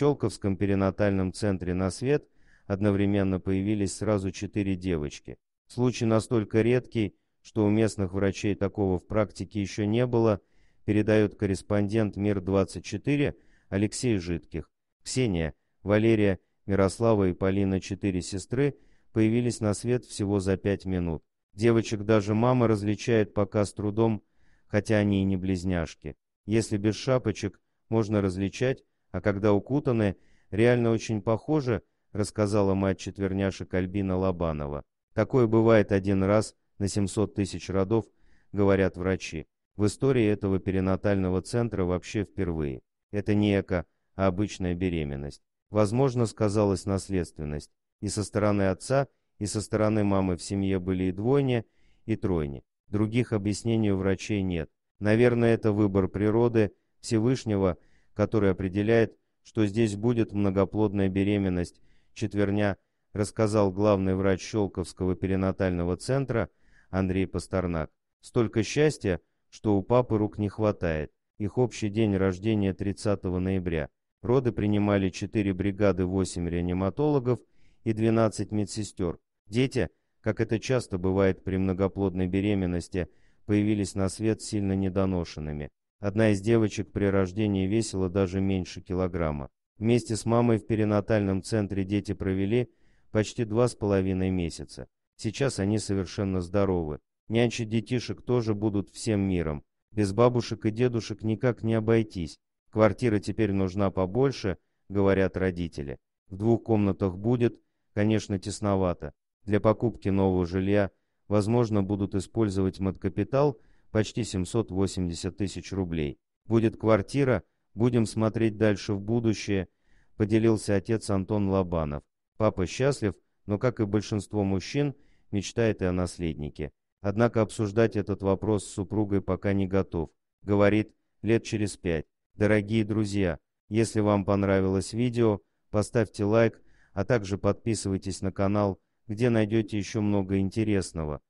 Щелковском перинатальном центре на свет одновременно появились сразу четыре девочки. Случай настолько редкий, что у местных врачей такого в практике еще не было, передает корреспондент «Мир-24» Алексей Житких. Ксения, Валерия, Мирослава и Полина, четыре сестры, появились на свет всего за пять минут. Девочек даже мама различает пока с трудом, хотя они и не близняшки. Если без шапочек можно различать, а когда укутаны, реально очень похоже, рассказала мать четверняшек Альбина Лобанова. Такое бывает один раз на 700 тысяч родов, говорят врачи. В истории этого перинатального центра вообще впервые. Это не эко, а обычная беременность. Возможно, сказалась наследственность. И со стороны отца, и со стороны мамы в семье были и двойни, и тройни. Других объяснений у врачей нет. Наверное, это выбор природы Всевышнего – который определяет, что здесь будет многоплодная беременность четверня, рассказал главный врач Щелковского перинатального центра Андрей Пастернак. Столько счастья, что у папы рук не хватает. Их общий день рождения 30 ноября. Роды принимали 4 бригады 8 реаниматологов и 12 медсестер. Дети, как это часто бывает при многоплодной беременности, появились на свет сильно недоношенными. Одна из девочек при рождении весила даже меньше килограмма. Вместе с мамой в перинатальном центре дети провели почти два с половиной месяца. Сейчас они совершенно здоровы. Нянчить детишек тоже будут всем миром. Без бабушек и дедушек никак не обойтись. Квартира теперь нужна побольше, говорят родители. В двух комнатах будет, конечно, тесновато. Для покупки нового жилья, возможно, будут использовать маткапитал – почти 780 тысяч рублей. Будет квартира, будем смотреть дальше в будущее, поделился отец Антон Лобанов. Папа счастлив, но, как и большинство мужчин, мечтает и о наследнике. Однако обсуждать этот вопрос с супругой пока не готов. Говорит, лет через пять. Дорогие друзья, если вам понравилось видео, поставьте лайк, а также подписывайтесь на канал, где найдете еще много интересного.